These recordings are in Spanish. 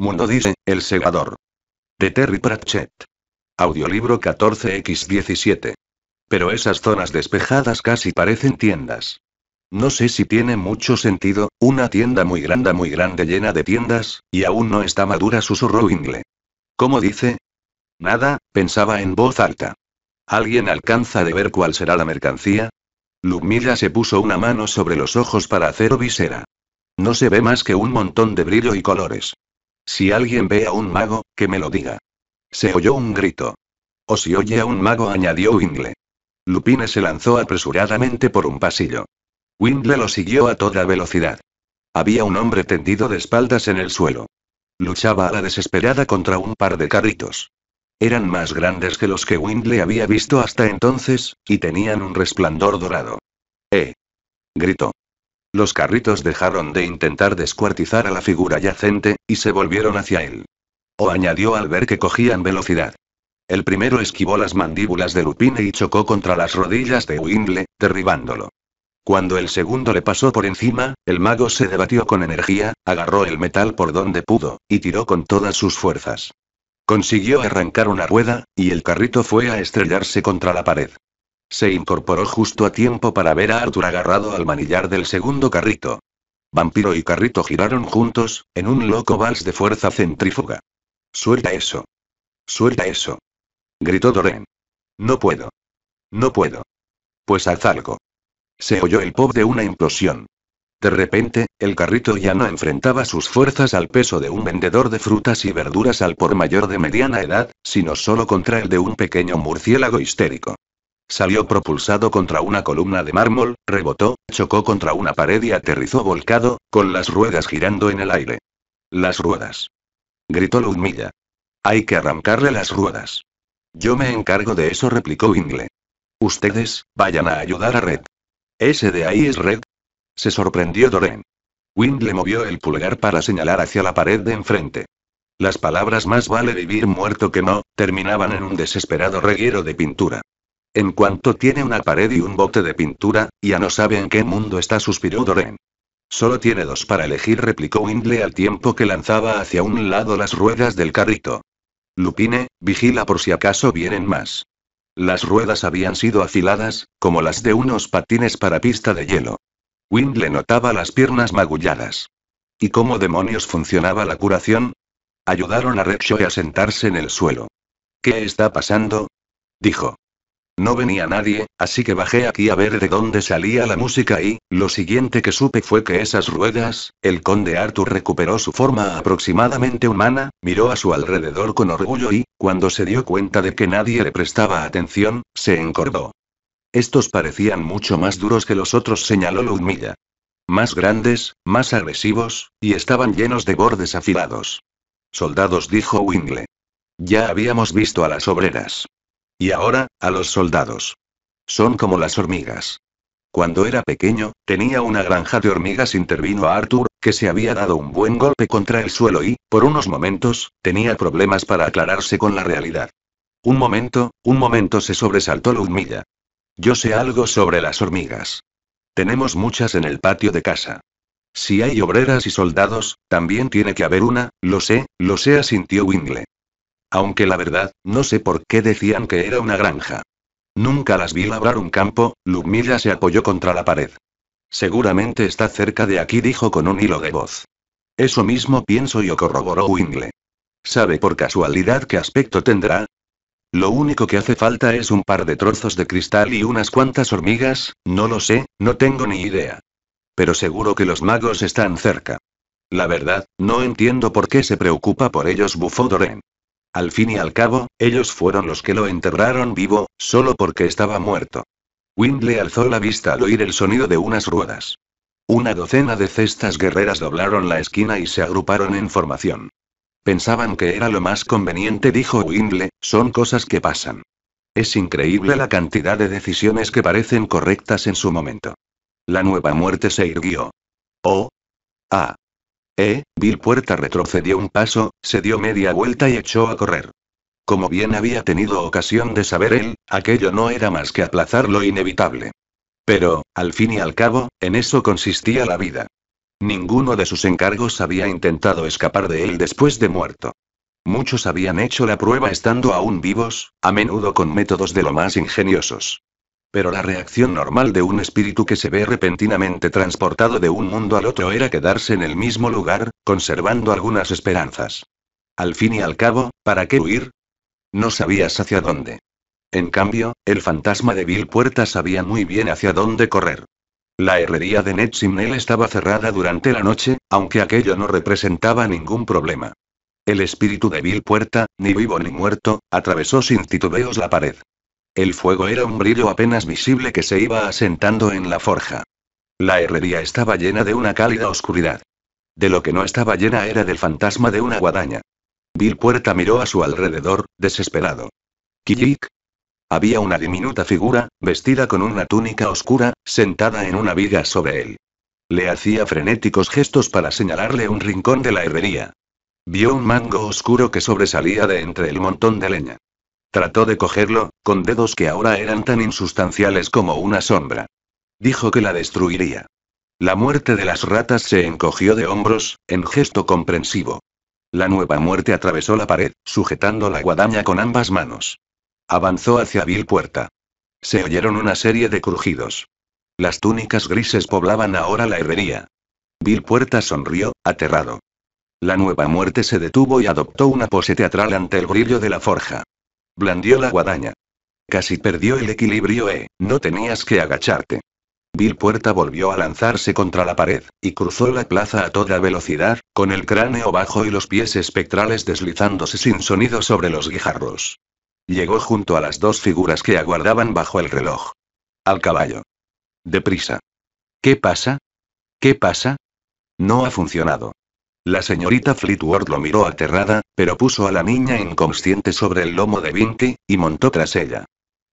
Mundo dice, El Segador. De Terry Pratchett. Audiolibro 14x17. Pero esas zonas despejadas casi parecen tiendas. No sé si tiene mucho sentido, una tienda muy grande, muy grande llena de tiendas, y aún no está madura, susurró Ingle. ¿Cómo dice? Nada, pensaba en voz alta. ¿Alguien alcanza de ver cuál será la mercancía? Ludmilla se puso una mano sobre los ojos para hacer visera. No se ve más que un montón de brillo y colores. Si alguien ve a un mago, que me lo diga. Se oyó un grito. O si oye a un mago, añadió Windle. Lupine se lanzó apresuradamente por un pasillo. Windle lo siguió a toda velocidad. Había un hombre tendido de espaldas en el suelo. Luchaba a la desesperada contra un par de carritos. Eran más grandes que los que Windle había visto hasta entonces, y tenían un resplandor dorado. ¡Eh! gritó. Los carritos dejaron de intentar descuartizar a la figura yacente, y se volvieron hacia él. O añadió al ver que cogían velocidad. El primero esquivó las mandíbulas de Lupine y chocó contra las rodillas de Wingle, derribándolo. Cuando el segundo le pasó por encima, el mago se debatió con energía, agarró el metal por donde pudo, y tiró con todas sus fuerzas. Consiguió arrancar una rueda, y el carrito fue a estrellarse contra la pared. Se incorporó justo a tiempo para ver a Arthur agarrado al manillar del segundo carrito. Vampiro y carrito giraron juntos, en un loco vals de fuerza centrífuga. Suelta eso. Suelta eso. Gritó Doreen. No puedo. No puedo. Pues haz algo. Se oyó el pop de una implosión. De repente, el carrito ya no enfrentaba sus fuerzas al peso de un vendedor de frutas y verduras al por mayor de mediana edad, sino solo contra el de un pequeño murciélago histérico. Salió propulsado contra una columna de mármol, rebotó, chocó contra una pared y aterrizó volcado, con las ruedas girando en el aire. Las ruedas. Gritó Ludmilla. Hay que arrancarle las ruedas. Yo me encargo de eso, replicó Ingle. Ustedes, vayan a ayudar a Red. ¿Ese de ahí es Red? Se sorprendió Doren. Wingle movió el pulgar para señalar hacia la pared de enfrente. Las palabras más vale vivir muerto que no, terminaban en un desesperado reguero de pintura. En cuanto tiene una pared y un bote de pintura, ya no sabe en qué mundo está, suspiró Doren. Solo tiene dos para elegir, replicó Windle al tiempo que lanzaba hacia un lado las ruedas del carrito. Lupine, vigila por si acaso vienen más. Las ruedas habían sido afiladas, como las de unos patines para pista de hielo. Windle notaba las piernas magulladas. ¿Y cómo demonios funcionaba la curación? Ayudaron a Redshaw a sentarse en el suelo. ¿Qué está pasando? dijo. No venía nadie, así que bajé aquí a ver de dónde salía la música y, lo siguiente que supe fue que esas ruedas, el conde Arthur recuperó su forma aproximadamente humana, miró a su alrededor con orgullo y, cuando se dio cuenta de que nadie le prestaba atención, se encordó. Estos parecían mucho más duros que los otros, señaló Ludmilla. Más grandes, más agresivos, y estaban llenos de bordes afilados. Soldados, dijo Wingle. Ya habíamos visto a las obreras. Y ahora, a los soldados. Son como las hormigas. Cuando era pequeño, tenía una granja de hormigas, intervino Arthur, que se había dado un buen golpe contra el suelo y, por unos momentos, tenía problemas para aclararse con la realidad. Un momento, un momento se sobresaltó Ludmilla. Yo sé algo sobre las hormigas. Tenemos muchas en el patio de casa. Si hay obreras y soldados, también tiene que haber una, lo sé, lo sé, asintió Wingle. Aunque la verdad, no sé por qué decían que era una granja. Nunca las vi labrar un campo, Lumilla se apoyó contra la pared. Seguramente está cerca de aquí, dijo con un hilo de voz. Eso mismo pienso yo, corroboró Wingle. ¿Sabe por casualidad qué aspecto tendrá? Lo único que hace falta es un par de trozos de cristal y unas cuantas hormigas, no lo sé, no tengo ni idea. Pero seguro que los magos están cerca. La verdad, no entiendo por qué se preocupa por ellos, bufó Doreen. Al fin y al cabo, ellos fueron los que lo enterraron vivo, solo porque estaba muerto. Windle alzó la vista al oír el sonido de unas ruedas. Una docena de cestas guerreras doblaron la esquina y se agruparon en formación. Pensaban que era lo más conveniente, dijo Windle, son cosas que pasan. Es increíble la cantidad de decisiones que parecen correctas en su momento. La nueva muerte se irguió. Oh. Ah. Eh, Bill Puerta retrocedió un paso, se dio media vuelta y echó a correr. Como bien había tenido ocasión de saber él, aquello no era más que aplazar lo inevitable. Pero, al fin y al cabo, en eso consistía la vida. Ninguno de sus encargos había intentado escapar de él después de muerto. Muchos habían hecho la prueba estando aún vivos, a menudo con métodos de lo más ingeniosos. Pero la reacción normal de un espíritu que se ve repentinamente transportado de un mundo al otro era quedarse en el mismo lugar, conservando algunas esperanzas. Al fin y al cabo, ¿para qué huir? No sabías hacia dónde. En cambio, el fantasma de Bill Puerta sabía muy bien hacia dónde correr. La herrería de Ned Simnel estaba cerrada durante la noche, aunque aquello no representaba ningún problema. El espíritu de Bill Puerta, ni vivo ni muerto, atravesó sin titubeos la pared. El fuego era un brillo apenas visible que se iba asentando en la forja. La herrería estaba llena de una cálida oscuridad. De lo que no estaba llena era del fantasma de una guadaña. Bill Puerta miró a su alrededor, desesperado. ¿Killik? Había una diminuta figura, vestida con una túnica oscura, sentada en una viga sobre él. Le hacía frenéticos gestos para señalarle un rincón de la herrería. Vio un mango oscuro que sobresalía de entre el montón de leña. Trató de cogerlo, con dedos que ahora eran tan insustanciales como una sombra. Dijo que la destruiría. La muerte de las ratas se encogió de hombros, en gesto comprensivo. La nueva muerte atravesó la pared, sujetando la guadaña con ambas manos. Avanzó hacia Bill Puerta. Se oyeron una serie de crujidos. Las túnicas grises poblaban ahora la herrería. Bill Puerta sonrió, aterrado. La nueva muerte se detuvo y adoptó una pose teatral ante el brillo de la forja. Blandió la guadaña. Casi perdió el equilibrio, eh, no tenías que agacharte. Bill Puerta volvió a lanzarse contra la pared, y cruzó la plaza a toda velocidad, con el cráneo bajo y los pies espectrales deslizándose sin sonido sobre los guijarros. Llegó junto a las dos figuras que aguardaban bajo el reloj. Al caballo. Deprisa. ¿Qué pasa? ¿Qué pasa? No ha funcionado. La señorita Fleetwood lo miró aterrada, pero puso a la niña inconsciente sobre el lomo de Vinky, y montó tras ella.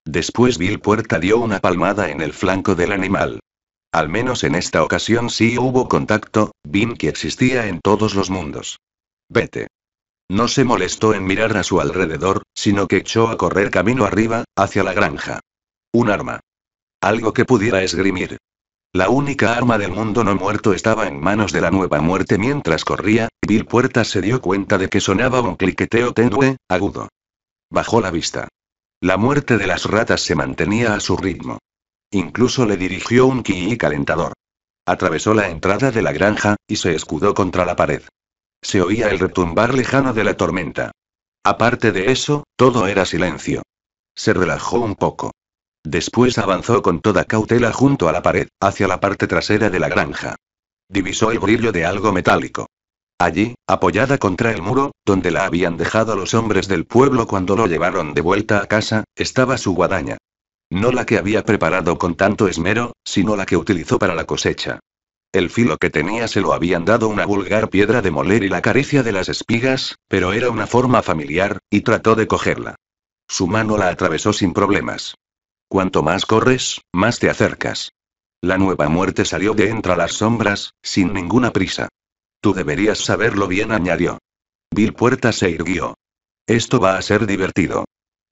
Después Bill Puerta dio una palmada en el flanco del animal. Al menos en esta ocasión sí hubo contacto, Vinky existía en todos los mundos. Vete. No se molestó en mirar a su alrededor, sino que echó a correr camino arriba, hacia la granja. Un arma. Algo que pudiera esgrimir. La única arma del mundo no muerto estaba en manos de la nueva muerte mientras corría, Bill Puertas se dio cuenta de que sonaba un cliqueteo tenue, agudo. Bajó la vista. La muerte de las ratas se mantenía a su ritmo. Incluso le dirigió un ki calentador. Atravesó la entrada de la granja, y se escudó contra la pared. Se oía el retumbar lejano de la tormenta. Aparte de eso, todo era silencio. Se relajó un poco. Después avanzó con toda cautela junto a la pared, hacia la parte trasera de la granja. Divisó el brillo de algo metálico. Allí, apoyada contra el muro, donde la habían dejado los hombres del pueblo cuando lo llevaron de vuelta a casa, estaba su guadaña. No la que había preparado con tanto esmero, sino la que utilizó para la cosecha. El filo que tenía se lo habían dado una vulgar piedra de moler y la caricia de las espigas, pero era una forma familiar, y trató de cogerla. Su mano la atravesó sin problemas. Cuanto más corres, más te acercas. La nueva muerte salió de entre las sombras, sin ninguna prisa. Tú deberías saberlo bien, añadió. Bill Puerta se irguió. Esto va a ser divertido.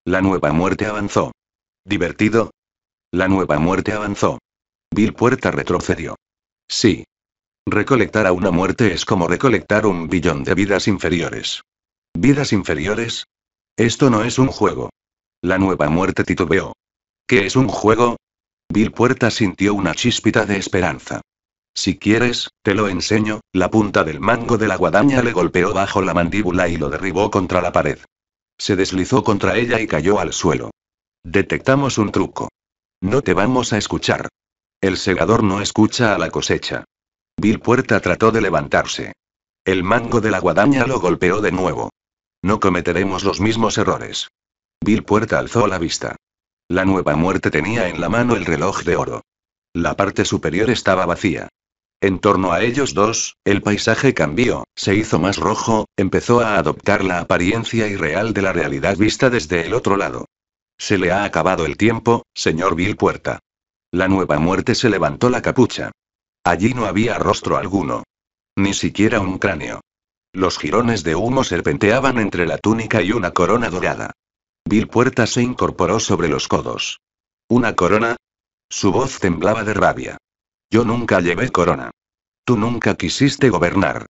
La nueva muerte avanzó. ¿Divertido? La nueva muerte avanzó. Bill Puerta retrocedió. Sí. Recolectar a una muerte es como recolectar un billón de vidas inferiores. ¿Vidas inferiores? Esto no es un juego. La nueva muerte titubeó. ¿Qué es un juego? Bill Puerta sintió una chispita de esperanza. Si quieres, te lo enseño, la punta del mango de la guadaña le golpeó bajo la mandíbula y lo derribó contra la pared. Se deslizó contra ella y cayó al suelo. Detectamos un truco. No te vamos a escuchar. El segador no escucha a la cosecha. Bill Puerta trató de levantarse. El mango de la guadaña lo golpeó de nuevo. No cometeremos los mismos errores. Bill Puerta alzó la vista. La nueva muerte tenía en la mano el reloj de oro. La parte superior estaba vacía. En torno a ellos dos, el paisaje cambió, se hizo más rojo, empezó a adoptar la apariencia irreal de la realidad vista desde el otro lado. Se le ha acabado el tiempo, señor Bill Puerta. La nueva muerte se levantó la capucha. Allí no había rostro alguno. Ni siquiera un cráneo. Los jirones de humo serpenteaban entre la túnica y una corona dorada. Bill Puerta se incorporó sobre los codos. ¿Una corona? Su voz temblaba de rabia. Yo nunca llevé corona. Tú nunca quisiste gobernar.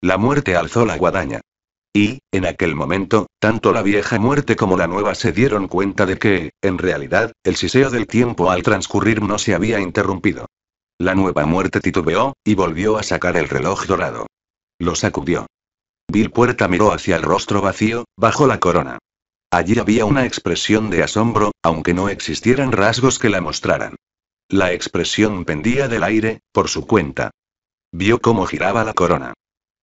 La muerte alzó la guadaña. Y, en aquel momento, tanto la vieja muerte como la nueva se dieron cuenta de que, en realidad, el siseo del tiempo al transcurrir no se había interrumpido. La nueva muerte titubeó, y volvió a sacar el reloj dorado. Lo sacudió. Bill Puerta miró hacia el rostro vacío, bajo la corona. Allí había una expresión de asombro, aunque no existieran rasgos que la mostraran. La expresión pendía del aire, por su cuenta. Vio cómo giraba la corona.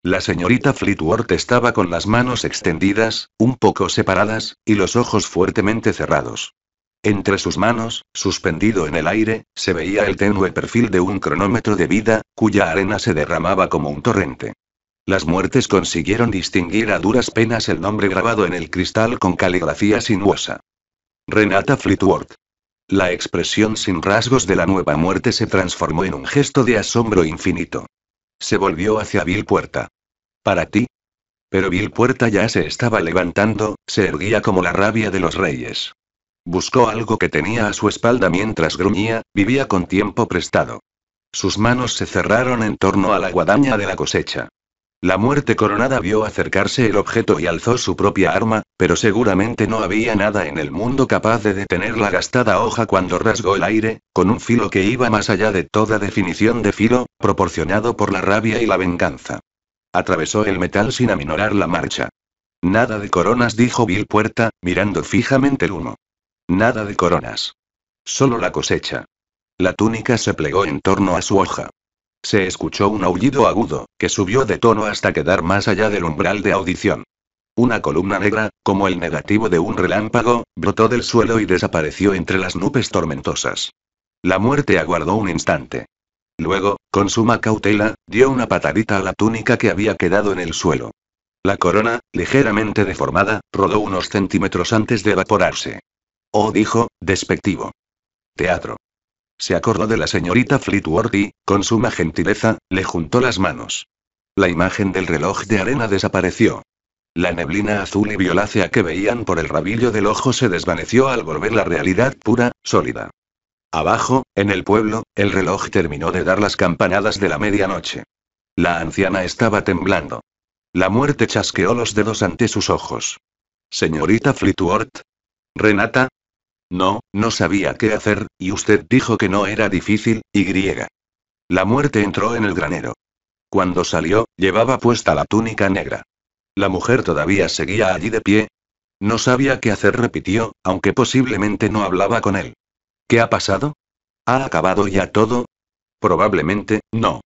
La señorita Fleetworth estaba con las manos extendidas, un poco separadas, y los ojos fuertemente cerrados. Entre sus manos, suspendido en el aire, se veía el tenue perfil de un cronómetro de vida, cuya arena se derramaba como un torrente. Las muertes consiguieron distinguir a duras penas el nombre grabado en el cristal con caligrafía sinuosa. Renata Flitworth. La expresión sin rasgos de la nueva muerte se transformó en un gesto de asombro infinito. Se volvió hacia Bill Puerta. ¿Para ti? Pero Bill Puerta ya se estaba levantando, se erguía como la rabia de los reyes. Buscó algo que tenía a su espalda mientras gruñía, vivía con tiempo prestado. Sus manos se cerraron en torno a la guadaña de la cosecha. La muerte coronada vio acercarse el objeto y alzó su propia arma, pero seguramente no había nada en el mundo capaz de detener la gastada hoja cuando rasgó el aire, con un filo que iba más allá de toda definición de filo, proporcionado por la rabia y la venganza. Atravesó el metal sin aminorar la marcha. Nada de coronas, dijo Bill Puerta, mirando fijamente el humo. Nada de coronas. Solo la cosecha. La túnica se plegó en torno a su hoja. Se escuchó un aullido agudo, que subió de tono hasta quedar más allá del umbral de audición. Una columna negra, como el negativo de un relámpago, brotó del suelo y desapareció entre las nubes tormentosas. La muerte aguardó un instante. Luego, con suma cautela, dio una patadita a la túnica que había quedado en el suelo. La corona, ligeramente deformada, rodó unos centímetros antes de evaporarse. Oh, dijo, despectivo. Teatro se acordó de la señorita Flitworth y, con suma gentileza, le juntó las manos. La imagen del reloj de arena desapareció. La neblina azul y violácea que veían por el rabillo del ojo se desvaneció al volver la realidad pura, sólida. Abajo, en el pueblo, el reloj terminó de dar las campanadas de la medianoche. La anciana estaba temblando. La muerte chasqueó los dedos ante sus ojos. Señorita Flitworth. Renata, no, no sabía qué hacer, y usted dijo que no era difícil, y griega. La muerte entró en el granero. Cuando salió, llevaba puesta la túnica negra. La mujer todavía seguía allí de pie. No sabía qué hacer, repitió, aunque posiblemente no hablaba con él. ¿Qué ha pasado? ¿Ha acabado ya todo? Probablemente, no.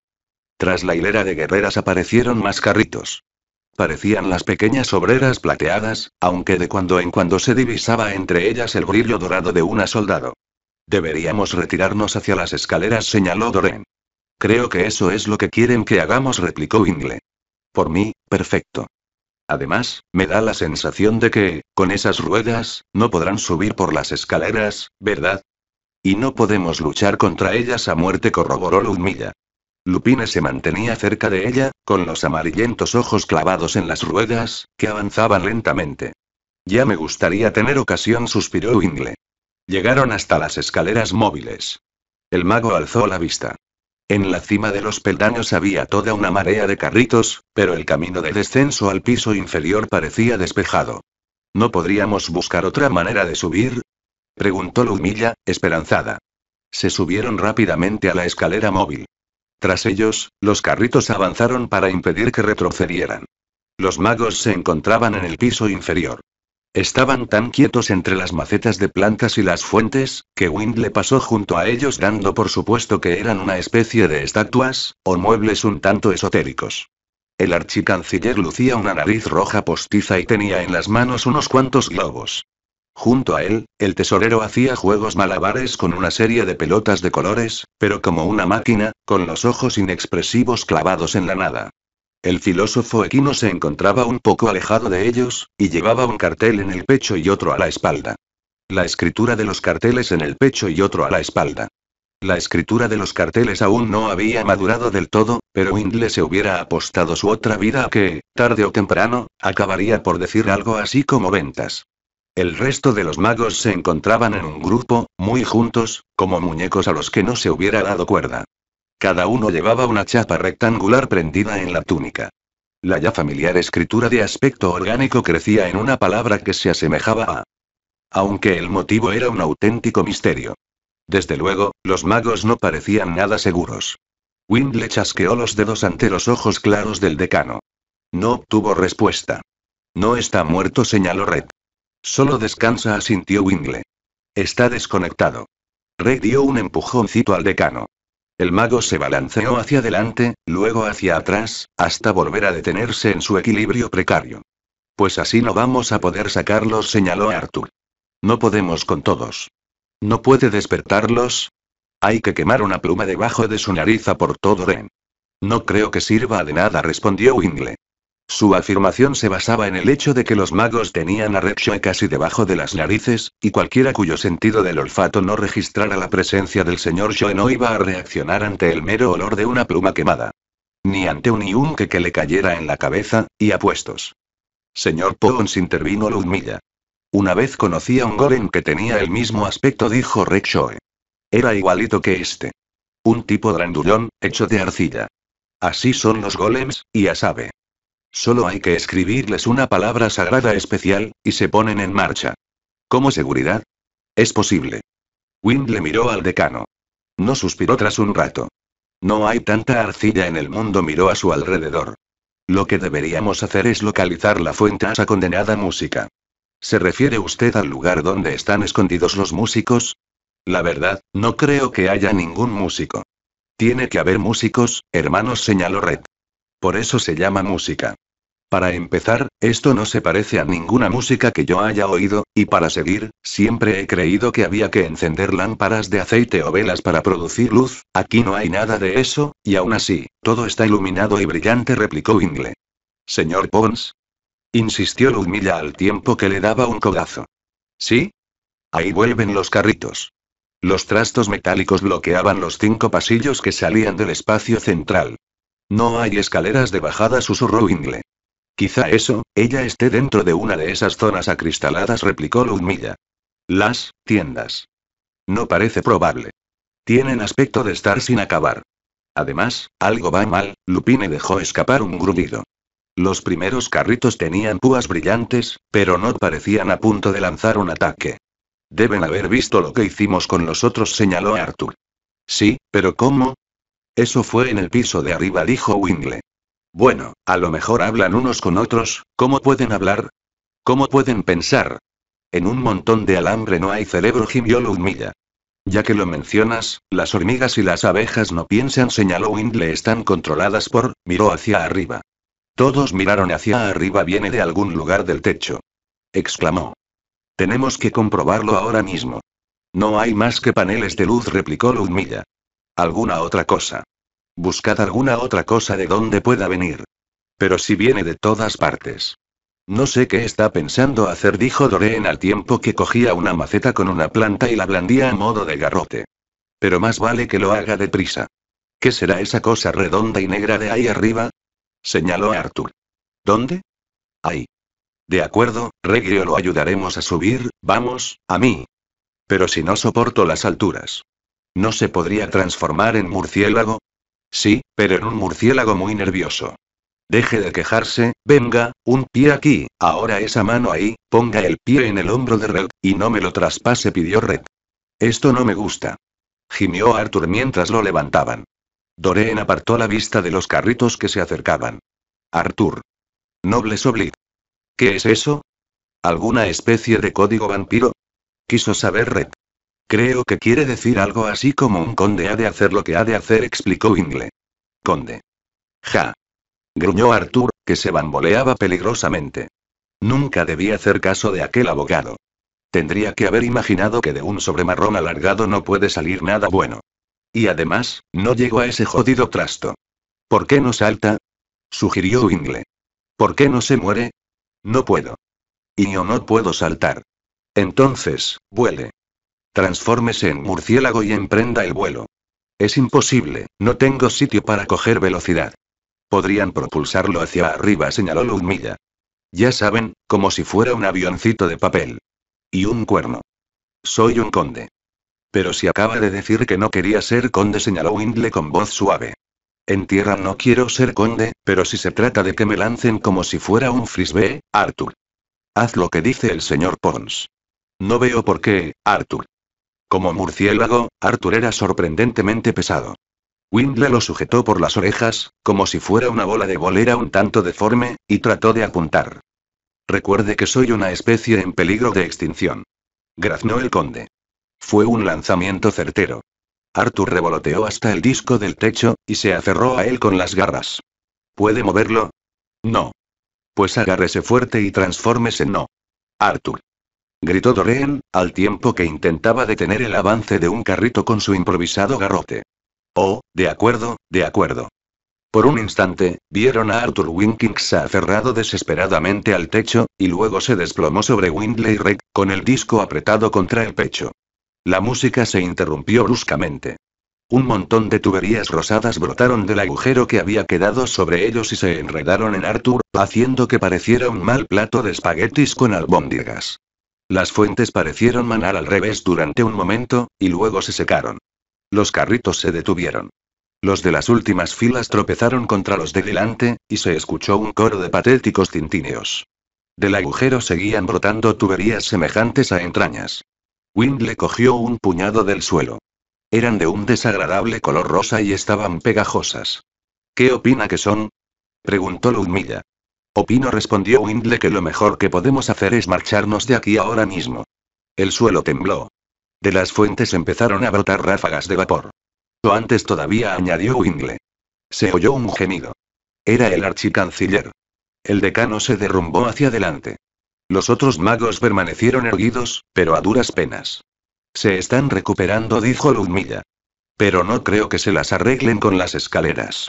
Tras la hilera de guerreras aparecieron más carritos parecían las pequeñas obreras plateadas, aunque de cuando en cuando se divisaba entre ellas el brillo dorado de una soldado. Deberíamos retirarnos hacia las escaleras, señaló Doreen. Creo que eso es lo que quieren que hagamos, replicó Ingle. Por mí, perfecto. Además, me da la sensación de que, con esas ruedas, no podrán subir por las escaleras, ¿verdad? Y no podemos luchar contra ellas a muerte, corroboró Ludmilla. Lupine se mantenía cerca de ella, con los amarillentos ojos clavados en las ruedas, que avanzaban lentamente. Ya me gustaría tener ocasión, suspiró Wingle. Llegaron hasta las escaleras móviles. El mago alzó la vista. En la cima de los peldaños había toda una marea de carritos, pero el camino de descenso al piso inferior parecía despejado. ¿No podríamos buscar otra manera de subir? preguntó Lumilla, esperanzada. Se subieron rápidamente a la escalera móvil. Tras ellos, los carritos avanzaron para impedir que retrocedieran. Los magos se encontraban en el piso inferior. Estaban tan quietos entre las macetas de plantas y las fuentes, que Wind le pasó junto a ellos dando por supuesto que eran una especie de estatuas, o muebles un tanto esotéricos. El archicanciller lucía una nariz roja postiza y tenía en las manos unos cuantos globos. Junto a él, el tesorero hacía juegos malabares con una serie de pelotas de colores, pero como una máquina, con los ojos inexpresivos clavados en la nada. El filósofo equino se encontraba un poco alejado de ellos, y llevaba un cartel en el pecho y otro a la espalda. La escritura de los carteles en el pecho y otro a la espalda. La escritura de los carteles aún no había madurado del todo, pero Windle se hubiera apostado su otra vida a que, tarde o temprano, acabaría por decir algo así como ventas. El resto de los magos se encontraban en un grupo, muy juntos, como muñecos a los que no se hubiera dado cuerda. Cada uno llevaba una chapa rectangular prendida en la túnica. La ya familiar escritura de aspecto orgánico crecía en una palabra que se asemejaba a... Aunque el motivo era un auténtico misterio. Desde luego, los magos no parecían nada seguros. Wind chasqueó los dedos ante los ojos claros del decano. No obtuvo respuesta. No está muerto, señaló Red. Solo descansa, asintió Wingle. Está desconectado. Rey dio un empujoncito al decano. El mago se balanceó hacia adelante, luego hacia atrás, hasta volver a detenerse en su equilibrio precario. Pues así no vamos a poder sacarlos, señaló Arthur. No podemos con todos. ¿No puede despertarlos? Hay que quemar una pluma debajo de su nariz a por todo Ren. No creo que sirva de nada, respondió Wingle. Su afirmación se basaba en el hecho de que los magos tenían a Rexhoe casi debajo de las narices, y cualquiera cuyo sentido del olfato no registrara la presencia del señor Shoe no iba a reaccionar ante el mero olor de una pluma quemada. Ni ante un yunque que le cayera en la cabeza, y a puestos. Señor Pons intervino Ludmilla. Una vez conocí a un golem que tenía el mismo aspecto, dijo Rexhoe. Era igualito que este. Un tipo grandullón, hecho de arcilla. Así son los golems, y ya sabe. Solo hay que escribirles una palabra sagrada especial, y se ponen en marcha. ¿Cómo seguridad? Es posible. Wind le miró al decano. No suspiró tras un rato. No hay tanta arcilla en el mundo, miró a su alrededor. Lo que deberíamos hacer es localizar la fuente a esa condenada música. ¿Se refiere usted al lugar donde están escondidos los músicos? La verdad, no creo que haya ningún músico. Tiene que haber músicos, hermanos, señaló Red. Por eso se llama música. Para empezar, esto no se parece a ninguna música que yo haya oído, y para seguir, siempre he creído que había que encender lámparas de aceite o velas para producir luz, aquí no hay nada de eso, y aún así, todo está iluminado y brillante, replicó Ingle. Señor Pons. Insistió Ludmilla al tiempo que le daba un codazo. ¿Sí? Ahí vuelven los carritos. Los trastos metálicos bloqueaban los cinco pasillos que salían del espacio central. No hay escaleras de bajada, susurró Wingle. Quizá eso, ella esté dentro de una de esas zonas acristaladas, replicó Lumilla. Las tiendas. No parece probable. Tienen aspecto de estar sin acabar. Además, algo va mal, Lupine dejó escapar un gruñido. Los primeros carritos tenían púas brillantes, pero no parecían a punto de lanzar un ataque. Deben haber visto lo que hicimos con los otros, señaló Arthur. Sí, pero ¿cómo? Eso fue en el piso de arriba, dijo Wingle. Bueno, a lo mejor hablan unos con otros, ¿cómo pueden hablar? ¿Cómo pueden pensar? En un montón de alambre no hay cerebro, gimió Ludmilla. Ya que lo mencionas, las hormigas y las abejas no piensan, señaló Windle, están controladas por, miró hacia arriba. Todos miraron hacia arriba, viene de algún lugar del techo. Exclamó. Tenemos que comprobarlo ahora mismo. No hay más que paneles de luz, replicó Ludmilla. Alguna otra cosa. Buscad alguna otra cosa de donde pueda venir. Pero si viene de todas partes. No sé qué está pensando hacer, dijo Doreen al tiempo que cogía una maceta con una planta y la blandía a modo de garrote. Pero más vale que lo haga deprisa. ¿Qué será esa cosa redonda y negra de ahí arriba? señaló Arthur. ¿Dónde? Ahí. De acuerdo, Regio lo ayudaremos a subir, vamos, a mí. Pero si no soporto las alturas. ¿No se podría transformar en murciélago? Sí, pero en un murciélago muy nervioso. Deje de quejarse, venga, un pie aquí, ahora esa mano ahí, ponga el pie en el hombro de Red, y no me lo traspase, pidió Red. Esto no me gusta. Gimió Arthur mientras lo levantaban. Doreen apartó la vista de los carritos que se acercaban. Arthur. Nobles Oblig. ¿Qué es eso? ¿Alguna especie de código vampiro? Quiso saber Red. Creo que quiere decir algo así como un conde ha de hacer lo que ha de hacer, explicó Ingle. Conde. Ja. Gruñó Arthur, que se bamboleaba peligrosamente. Nunca debí hacer caso de aquel abogado. Tendría que haber imaginado que de un sobremarrón alargado no puede salir nada bueno. Y además, no llegó a ese jodido trasto. ¿Por qué no salta? sugirió Ingle. ¿Por qué no se muere? No puedo. Y yo no puedo saltar. Entonces, vuele. Transfórmese en murciélago y emprenda el vuelo. Es imposible, no tengo sitio para coger velocidad. Podrían propulsarlo hacia arriba, señaló Ludmilla. Ya saben, como si fuera un avioncito de papel. Y un cuerno. Soy un conde. Pero si acaba de decir que no quería ser conde, señaló Windle con voz suave. En tierra no quiero ser conde, pero si se trata de que me lancen como si fuera un frisbee, Arthur. Haz lo que dice el señor Pons. No veo por qué, Arthur. Como murciélago, Arthur era sorprendentemente pesado. Windle lo sujetó por las orejas, como si fuera una bola de bolera un tanto deforme, y trató de apuntar. Recuerde que soy una especie en peligro de extinción. Graznó el conde. Fue un lanzamiento certero. Arthur revoloteó hasta el disco del techo, y se aferró a él con las garras. ¿Puede moverlo? No. Pues agárrese fuerte y transfórmese no. Arthur gritó Doreen, al tiempo que intentaba detener el avance de un carrito con su improvisado garrote. Oh, de acuerdo, de acuerdo. Por un instante, vieron a Arthur Winkings aferrado desesperadamente al techo, y luego se desplomó sobre Windley Rick con el disco apretado contra el pecho. La música se interrumpió bruscamente. Un montón de tuberías rosadas brotaron del agujero que había quedado sobre ellos y se enredaron en Arthur, haciendo que pareciera un mal plato de espaguetis con albóndigas. Las fuentes parecieron manar al revés durante un momento, y luego se secaron. Los carritos se detuvieron. Los de las últimas filas tropezaron contra los de delante, y se escuchó un coro de patéticos tintineos. Del agujero seguían brotando tuberías semejantes a entrañas. le cogió un puñado del suelo. Eran de un desagradable color rosa y estaban pegajosas. ¿Qué opina que son? preguntó Ludmilla. Opino respondió Windle que lo mejor que podemos hacer es marcharnos de aquí ahora mismo. El suelo tembló. De las fuentes empezaron a brotar ráfagas de vapor. Lo antes todavía añadió Windle. Se oyó un gemido. Era el archicanciller. El decano se derrumbó hacia adelante. Los otros magos permanecieron erguidos, pero a duras penas. Se están recuperando, dijo Ludmilla. Pero no creo que se las arreglen con las escaleras.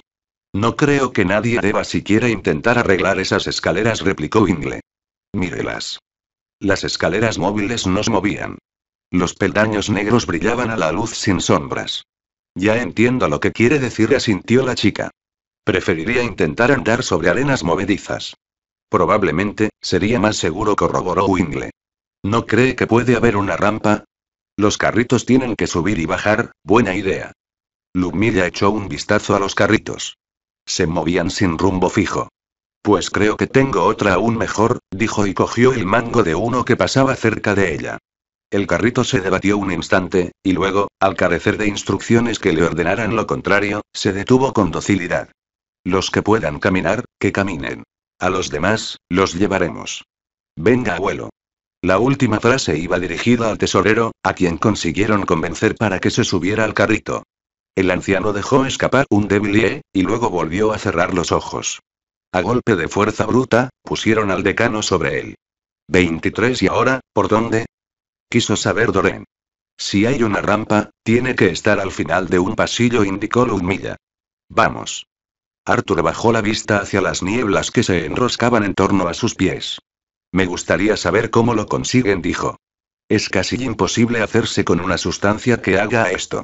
No creo que nadie deba siquiera intentar arreglar esas escaleras, replicó Wingle. Mírelas. Las escaleras móviles nos movían. Los peldaños negros brillaban a la luz sin sombras. Ya entiendo lo que quiere decir, asintió la chica. Preferiría intentar andar sobre arenas movedizas. Probablemente, sería más seguro, corroboró Wingle. ¿No cree que puede haber una rampa? Los carritos tienen que subir y bajar, buena idea. Lumilla echó un vistazo a los carritos. Se movían sin rumbo fijo. Pues creo que tengo otra aún mejor, dijo y cogió el mango de uno que pasaba cerca de ella. El carrito se debatió un instante, y luego, al carecer de instrucciones que le ordenaran lo contrario, se detuvo con docilidad. Los que puedan caminar, que caminen. A los demás, los llevaremos. Venga, abuelo. La última frase iba dirigida al tesorero, a quien consiguieron convencer para que se subiera al carrito. El anciano dejó escapar un débil y luego volvió a cerrar los ojos. A golpe de fuerza bruta, pusieron al decano sobre él. 23 y ahora, ¿por dónde? Quiso saber Doreen. Si hay una rampa, tiene que estar al final de un pasillo, indicó Lumilla. Vamos. Arthur bajó la vista hacia las nieblas que se enroscaban en torno a sus pies. Me gustaría saber cómo lo consiguen, dijo. Es casi imposible hacerse con una sustancia que haga esto.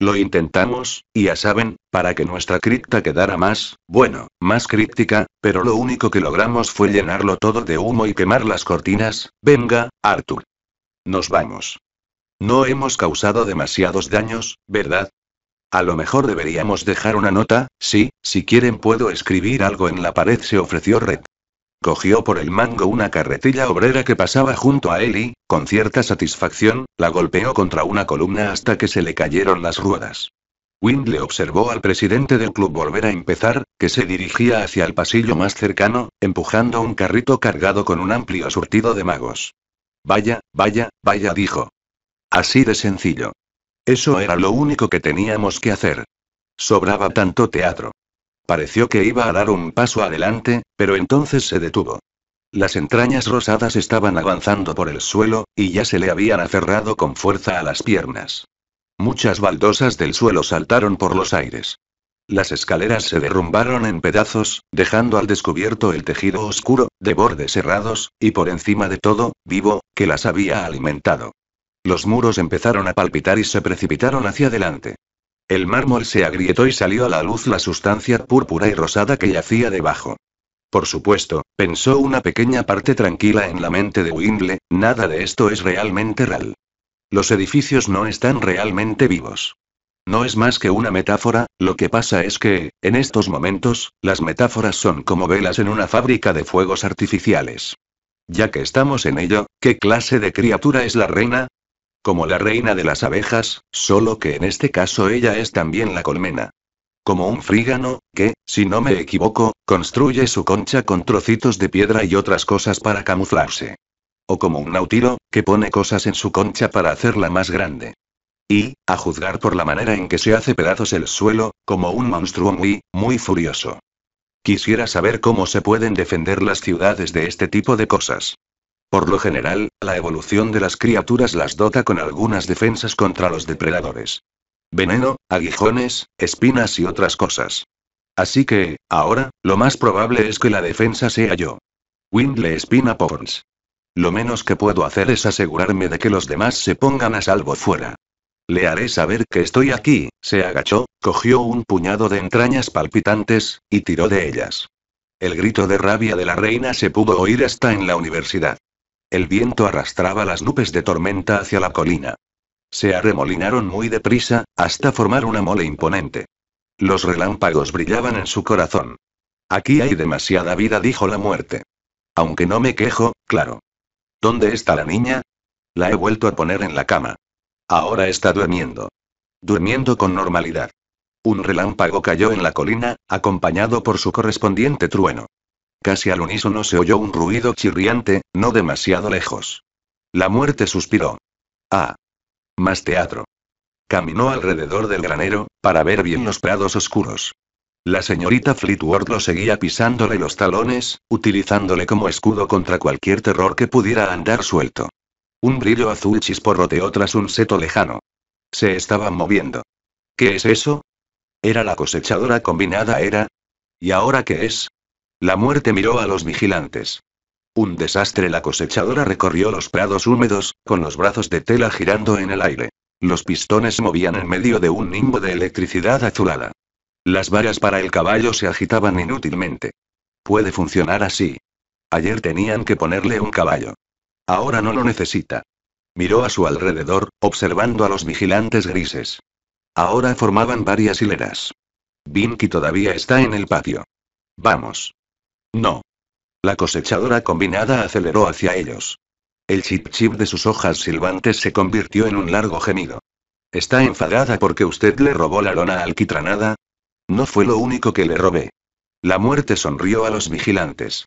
Lo intentamos, y ya saben, para que nuestra cripta quedara más, bueno, más críptica, pero lo único que logramos fue llenarlo todo de humo y quemar las cortinas. Venga, Arthur. Nos vamos. No hemos causado demasiados daños, ¿verdad? A lo mejor deberíamos dejar una nota, sí, si quieren puedo escribir algo en la pared, se ofreció Red. Cogió por el mango una carretilla obrera que pasaba junto a él y, con cierta satisfacción, la golpeó contra una columna hasta que se le cayeron las ruedas. Windle observó al presidente del club volver a empezar, que se dirigía hacia el pasillo más cercano, empujando un carrito cargado con un amplio surtido de magos. Vaya, vaya, vaya, dijo. Así de sencillo. Eso era lo único que teníamos que hacer. Sobraba tanto teatro. Pareció que iba a dar un paso adelante, pero entonces se detuvo. Las entrañas rosadas estaban avanzando por el suelo, y ya se le habían aferrado con fuerza a las piernas. Muchas baldosas del suelo saltaron por los aires. Las escaleras se derrumbaron en pedazos, dejando al descubierto el tejido oscuro, de bordes cerrados, y por encima de todo, vivo, que las había alimentado. Los muros empezaron a palpitar y se precipitaron hacia adelante. El mármol se agrietó y salió a la luz la sustancia púrpura y rosada que yacía debajo. Por supuesto, pensó una pequeña parte tranquila en la mente de Wingle, nada de esto es realmente real. Los edificios no están realmente vivos. No es más que una metáfora, lo que pasa es que, en estos momentos, las metáforas son como velas en una fábrica de fuegos artificiales. Ya que estamos en ello, ¿qué clase de criatura es la reina? Como la reina de las abejas, solo que en este caso ella es también la colmena. Como un frígano, que, si no me equivoco, construye su concha con trocitos de piedra y otras cosas para camuflarse. O como un nautilo, que pone cosas en su concha para hacerla más grande. Y, a juzgar por la manera en que se hace pedazos el suelo, como un monstruo muy, muy furioso. Quisiera saber cómo se pueden defender las ciudades de este tipo de cosas. Por lo general, la evolución de las criaturas las dota con algunas defensas contra los depredadores. Veneno, aguijones, espinas y otras cosas. Así que, ahora, lo más probable es que la defensa sea yo. Windle Espina Lo menos que puedo hacer es asegurarme de que los demás se pongan a salvo fuera. Le haré saber que estoy aquí, se agachó, cogió un puñado de entrañas palpitantes, y tiró de ellas. El grito de rabia de la reina se pudo oír hasta en la universidad. El viento arrastraba las nubes de tormenta hacia la colina. Se arremolinaron muy deprisa, hasta formar una mole imponente. Los relámpagos brillaban en su corazón. Aquí hay demasiada vida, dijo la muerte. Aunque no me quejo, claro. ¿Dónde está la niña? La he vuelto a poner en la cama. Ahora está durmiendo. Durmiendo con normalidad. Un relámpago cayó en la colina, acompañado por su correspondiente trueno. Casi al unísono se oyó un ruido chirriante, no demasiado lejos. La muerte suspiró. Ah. Más teatro. Caminó alrededor del granero, para ver bien los prados oscuros. La señorita Fleetwood lo seguía pisándole los talones, utilizándole como escudo contra cualquier terror que pudiera andar suelto. Un brillo azul chisporroteó tras un seto lejano. Se estaban moviendo. ¿Qué es eso? ¿Era la cosechadora combinada era? ¿Y ahora qué es? La muerte miró a los vigilantes. Un desastre la cosechadora recorrió los prados húmedos, con los brazos de tela girando en el aire. Los pistones movían en medio de un nimbo de electricidad azulada. Las varas para el caballo se agitaban inútilmente. Puede funcionar así. Ayer tenían que ponerle un caballo. Ahora no lo necesita. Miró a su alrededor, observando a los vigilantes grises. Ahora formaban varias hileras. Binky todavía está en el patio. Vamos. No. La cosechadora combinada aceleró hacia ellos. El chip chip de sus hojas silbantes se convirtió en un largo gemido. ¿Está enfadada porque usted le robó la lona alquitranada? No fue lo único que le robé. La muerte sonrió a los vigilantes.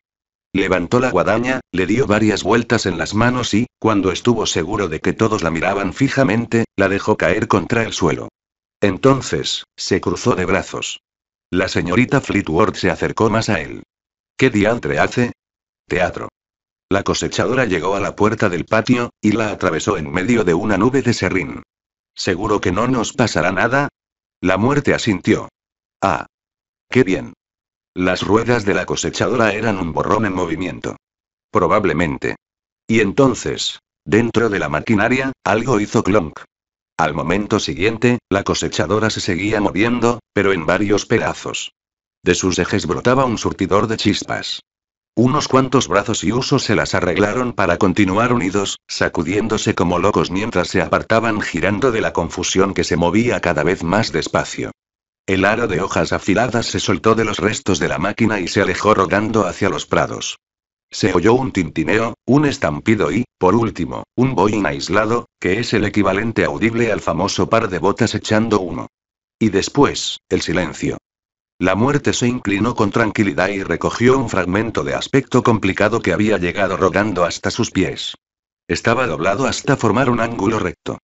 Levantó la guadaña, le dio varias vueltas en las manos y, cuando estuvo seguro de que todos la miraban fijamente, la dejó caer contra el suelo. Entonces, se cruzó de brazos. La señorita Fleetworth se acercó más a él. ¿Qué diantre hace? Teatro. La cosechadora llegó a la puerta del patio, y la atravesó en medio de una nube de serrín. ¿Seguro que no nos pasará nada? La muerte asintió. Ah. Qué bien. Las ruedas de la cosechadora eran un borrón en movimiento. Probablemente. Y entonces, dentro de la maquinaria, algo hizo clonk. Al momento siguiente, la cosechadora se seguía moviendo, pero en varios pedazos. De sus ejes brotaba un surtidor de chispas. Unos cuantos brazos y usos se las arreglaron para continuar unidos, sacudiéndose como locos mientras se apartaban girando de la confusión que se movía cada vez más despacio. El aro de hojas afiladas se soltó de los restos de la máquina y se alejó rodando hacia los prados. Se oyó un tintineo, un estampido y, por último, un boing aislado, que es el equivalente audible al famoso par de botas echando uno. Y después, el silencio. La muerte se inclinó con tranquilidad y recogió un fragmento de aspecto complicado que había llegado rodando hasta sus pies. Estaba doblado hasta formar un ángulo recto.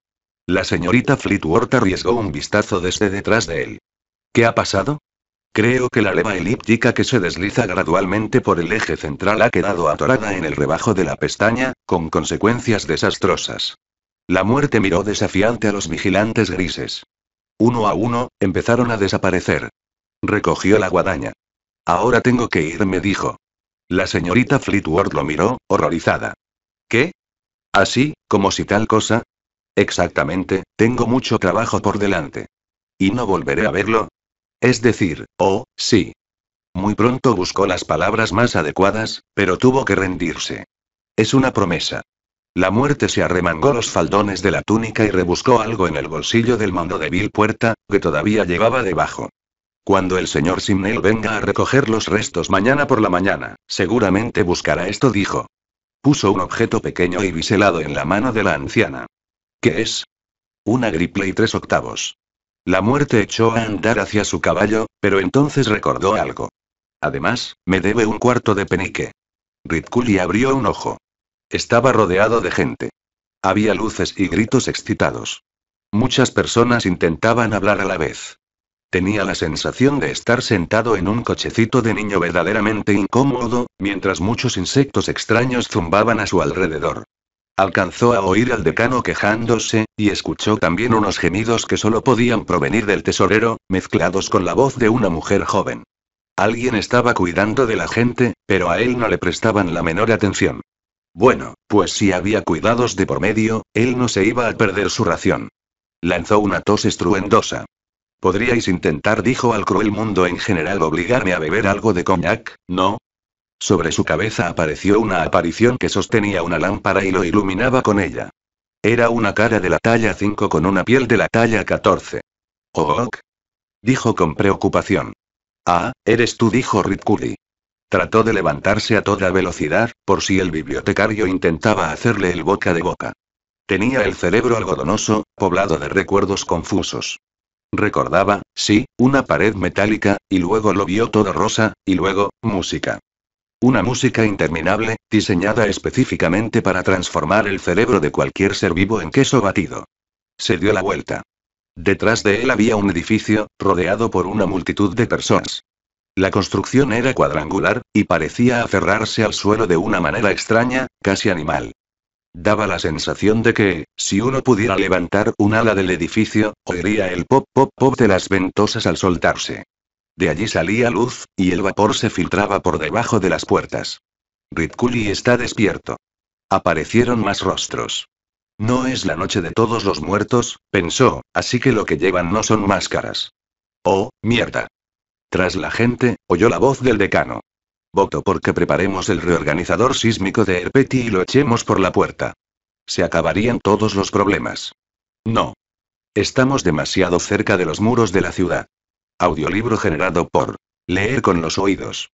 La señorita Fleetworth arriesgó un vistazo desde detrás de él. ¿Qué ha pasado? Creo que la leva elíptica que se desliza gradualmente por el eje central ha quedado atorada en el rebajo de la pestaña, con consecuencias desastrosas. La muerte miró desafiante a los vigilantes grises. Uno a uno, empezaron a desaparecer. Recogió la guadaña. Ahora tengo que ir, me dijo. La señorita Fleetwood lo miró, horrorizada. ¿Qué? Así, como si tal cosa. Exactamente, tengo mucho trabajo por delante. ¿Y no volveré a verlo? Es decir, oh, sí. Muy pronto buscó las palabras más adecuadas, pero tuvo que rendirse. Es una promesa. La muerte se arremangó los faldones de la túnica y rebuscó algo en el bolsillo del mando de Bill Puerta, que todavía llevaba debajo. Cuando el señor Simnel venga a recoger los restos mañana por la mañana, seguramente buscará esto, dijo. Puso un objeto pequeño y biselado en la mano de la anciana. ¿Qué es? Una griple y tres octavos. La muerte echó a andar hacia su caballo, pero entonces recordó algo. Además, me debe un cuarto de penique. y abrió un ojo. Estaba rodeado de gente. Había luces y gritos excitados. Muchas personas intentaban hablar a la vez. Tenía la sensación de estar sentado en un cochecito de niño verdaderamente incómodo, mientras muchos insectos extraños zumbaban a su alrededor. Alcanzó a oír al decano quejándose, y escuchó también unos gemidos que solo podían provenir del tesorero, mezclados con la voz de una mujer joven. Alguien estaba cuidando de la gente, pero a él no le prestaban la menor atención. Bueno, pues si había cuidados de por medio, él no se iba a perder su ración. Lanzó una tos estruendosa. Podríais intentar, dijo al cruel mundo en general, obligarme a beber algo de coñac, ¿no? Sobre su cabeza apareció una aparición que sostenía una lámpara y lo iluminaba con ella. Era una cara de la talla 5 con una piel de la talla 14. Oh, dijo con preocupación. Ah, eres tú, dijo Ritkuli. Trató de levantarse a toda velocidad, por si el bibliotecario intentaba hacerle el boca de boca. Tenía el cerebro algodonoso, poblado de recuerdos confusos. Recordaba, sí, una pared metálica, y luego lo vio todo rosa, y luego, música. Una música interminable, diseñada específicamente para transformar el cerebro de cualquier ser vivo en queso batido. Se dio la vuelta. Detrás de él había un edificio, rodeado por una multitud de personas. La construcción era cuadrangular, y parecía aferrarse al suelo de una manera extraña, casi animal. Daba la sensación de que, si uno pudiera levantar un ala del edificio, oiría el pop pop pop de las ventosas al soltarse. De allí salía luz, y el vapor se filtraba por debajo de las puertas. Ritkuli está despierto. Aparecieron más rostros. No es la noche de todos los muertos, pensó, así que lo que llevan no son máscaras. Oh, mierda. Tras la gente, oyó la voz del decano. Voto porque preparemos el reorganizador sísmico de Herpeti y lo echemos por la puerta. Se acabarían todos los problemas. No. Estamos demasiado cerca de los muros de la ciudad. Audiolibro generado por Leer con los oídos.